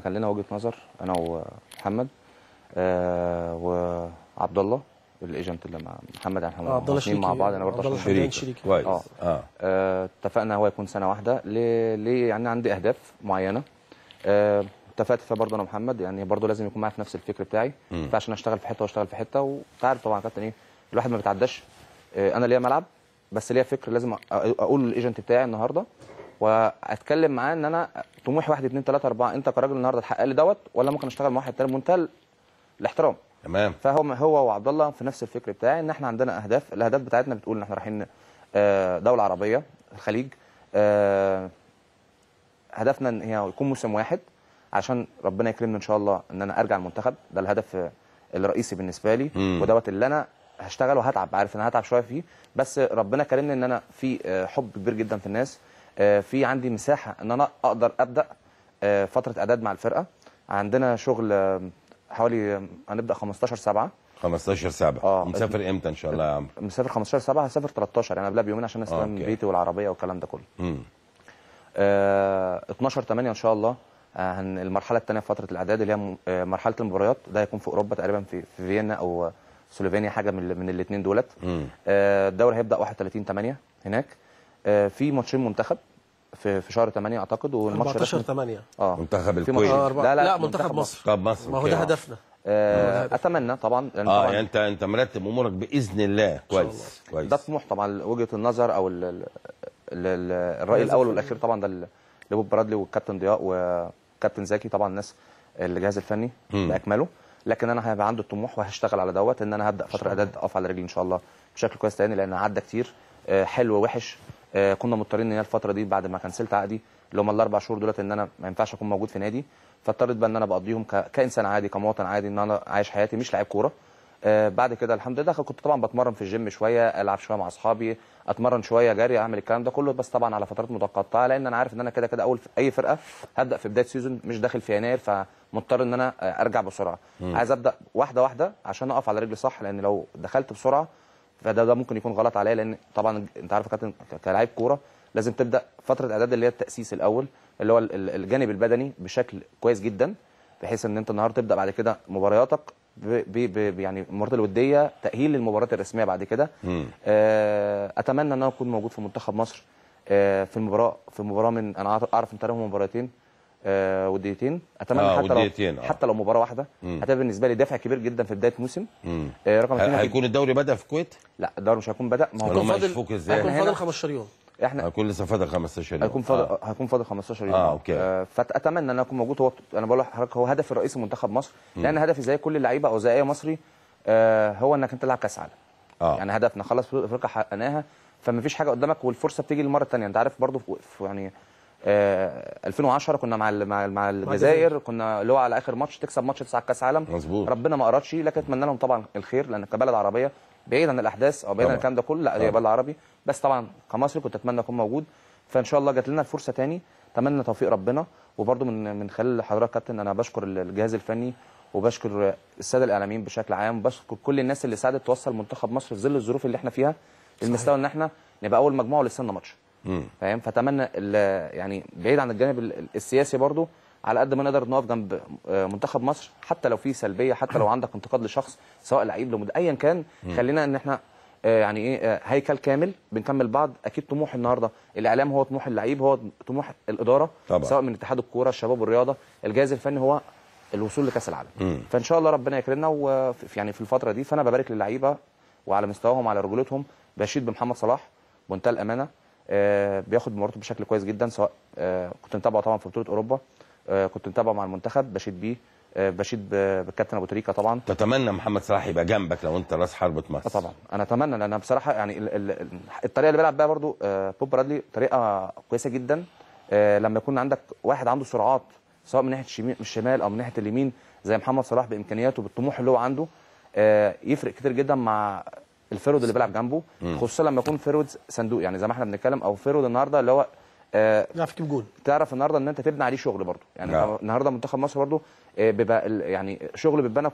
كان لنا وجهه نظر انا ومحمد آه وعبد الله الايجنت اللي مع محمد يعني احنا عبد الله مع بعض انا برضه شريك كويس آه. آه. آه. اتفقنا هو يكون سنه واحده ليه, ليه يعني عندي اهداف معينه آه. اتفقت فيها برضه انا ومحمد يعني برضه لازم يكون معايا في نفس الفكر بتاعي ما ينفعش انا اشتغل في حته واشتغل في حته وانت عارف طبعا كابتن ايه الواحد ما بيتعداش آه انا ليا ملعب بس ليا فكر لازم اقول للايجنت بتاعي النهارده واتكلم معاه ان انا طموحي 1 2 3 4 انت كراجل النهارده تحقق لي دوت ولا ممكن اشتغل مع واحد ثاني بمنتهى الاحترام تمام فهو هو وعبد الله في نفس الفكر بتاعي ان احنا عندنا اهداف الاهداف بتاعتنا بتقول ان احنا رايحين آه، دوله عربيه الخليج آه، هدفنا ان هي يكون موسم واحد عشان ربنا يكرمني ان شاء الله ان انا ارجع المنتخب ده الهدف الرئيسي بالنسبه لي ودوت اللي انا هشتغل وهتعب عارف ان انا هتعب شويه فيه بس ربنا كرمني ان انا في آه، حب كبير جدا في الناس آه، في عندي مساحه ان انا اقدر ابدا آه، فتره اعداد مع الفرقه عندنا شغل آه، حوالي هنبدا 15 7 15 7 آه. مسافر امتى ان شاء الله يا عم مسافر 15 7 هسافر 13 يعني قبلها بيومين عشان استلم آه. بيتي والعربيه والكلام ده كله امم آه 12 8 ان شاء الله آه المرحله الثانيه في فتره الاعداد اللي هي مرحله المباريات ده هيكون في اوروبا تقريبا في, في فيينا او سلوفينيا حاجه من من الاثنين دولت آه الدوري هيبدا 31 8 هناك آه في ماتشين منتخب في في شهر 8 اعتقد والماتش 14 8 اه منتخب الكويت آه لا لا, لا منتخب مصر منتخب مصر ما هو ده هدفنا آه اتمنى طبعا لان اه طبعاً يعني انت انت مرتب امورك باذن الله كويس كويس ده طموح طبعا وجهه النظر او الـ الـ الـ الراي الاول والاخير طبعا ده لبوب برادلي والكابتن ضياء وكابتن زكي طبعا الناس الجهاز الفني باكمله لكن انا هيبقى عندي الطموح وهشتغل على دوت ان انا هبدا فتره اعداد اقف على رجلي ان شاء الله بشكل كويس تاني لان عدى كتير آه، حلو وحش آه، كنا مضطرين ان هي الفتره دي بعد ما كنسلت عقدي اللي هم الاربع شهور دولت ان انا ما ينفعش اكون موجود في نادي فاضطريت بقى ان انا بقضيهم كانسان عادي كمواطن عادي ان انا عايش حياتي مش لاعب كوره آه، بعد كده الحمد لله كنت طبعا بتمرن في الجيم شويه العب شويه مع اصحابي اتمرن شويه جري اعمل الكلام ده كله بس طبعا على فترات متقطعه لان انا عارف ان انا كده كده اول اي فرقه هبدا في بدايه سيزون مش داخل في يناير فمضطر ان انا ارجع بسرعه مم. عايز ابدا واحده واحده عشان اقف على رجلي صح لان لو دخلت بسرعه فده ده ممكن يكون غلط عليا لان طبعا انت عارف كابتن كلاعب كوره لازم تبدا فتره الاعداد اللي هي التاسيس الاول اللي هو الجانب البدني بشكل كويس جدا بحيث ان انت النهارده تبدا بعد كده مبارياتك بي بي يعني المباريات الوديه تاهيل للمباريات الرسميه بعد كده آه، اتمنى ان انا اكون موجود في منتخب مصر آه، في المباراه في مباراه من انا اعرف ان ترى مباراتين آه وديتين اتمنى آه حتى وديتين لو آه. حتى لو مباراه واحده هتبقى بالنسبه لي دافع كبير جدا في بدايه موسم آه رقم اثنين هيكون الدوري بدا في الكويت لا الدوري مش هيكون بدا ما هو فاضل هيكون فاضل 15 يوم احنا هيكون لسه فاضل 15 يوم هيكون فاضل آه. هيكون فاضل 15 يوم اه اوكي آه فاتمنى ان انا اكون موجود هو انا بقول لحضرتك هو هدفي الرئيسي منتخب مصر مم. لان هدفي زي كل اللعيبه او زي اي مصري آه هو انك انت تلعب كاس عالم آه. يعني هدفنا خلاص افريقيا حققناها فما فيش حاجه قدامك والفرصه بتيجي للمره الثانيه انت عارف برضه يعني 2010 آه، كنا مع مع, مع الجزائر كنا اللي هو على اخر ماتش تكسب ماتش تسعه كاس عالم مظبوط ربنا ما قرتش لكن اتمنى لهم طبعا الخير لان كبلد عربيه بعيد عن الاحداث او بعيد عن الكلام ده كله لا هي بلد عربي بس طبعا كمصري كنت اتمنى اكون موجود فان شاء الله جات لنا الفرصه تاني اتمنى توفيق ربنا وبرده من من خلال حضرتك كابتن انا بشكر الجهاز الفني وبشكر الساده الاعلاميين بشكل عام وبشكر كل الناس اللي ساعدت توصل منتخب مصر في ظل الظروف اللي احنا فيها للمستوى ان احنا نبقى اول مجموعه ولسه لنا ماتش فاهم فاتمنى يعني بعيد عن الجانب السياسي برضو على قد ما نقدر نقف جنب آه، منتخب مصر حتى لو في سلبيه حتى لو عندك انتقاد لشخص سواء لعيب لو ايا كان خلينا ان احنا آه، يعني ايه آه، هيكل كامل بنكمل بعض اكيد طموح النهارده الاعلام هو طموح اللعيب هو طموح الاداره طبعا. سواء من اتحاد الكوره الشباب والرياضه الجهاز الفني هو الوصول لكاس العالم مم. فان شاء الله ربنا يكرمنا وفي يعني في الفتره دي فانا ببارك للعيبه وعلى مستواهم على رجولتهم بشيد بمحمد صلاح بمنتهى الامانه آه، بياخد مباراته بشكل كويس جدا سواء آه، كنت متابعه طبعا في بطوله اوروبا آه، كنت متابعه مع المنتخب بشيد بيه بشيد بالكابتن ابو تريكه طبعا تتمنى محمد صلاح يبقى جنبك لو انت راس حربة مصر طبعا انا اتمنى لان بصراحه يعني الطريقه اللي بيلعب بيها برده بوب برادلي طريقه كويسه جدا لما يكون عندك واحد عنده سرعات سواء من ناحيه الشمال او من ناحيه اليمين زي محمد صلاح بامكانياته بالطموح اللي هو عنده يفرق كتير جدا مع الفيرود اللي بيلعب جنبه خصوصا لما يكون فيرود صندوق يعني زي ما احنا بنتكلم او فيرود النهارده اللي هو آه تعرف جول تعرف النهارده ان انت تبني عليه شغل برضه يعني نعم. النهارده منتخب مصر برضه آه بيبقى يعني شغل بيتبنى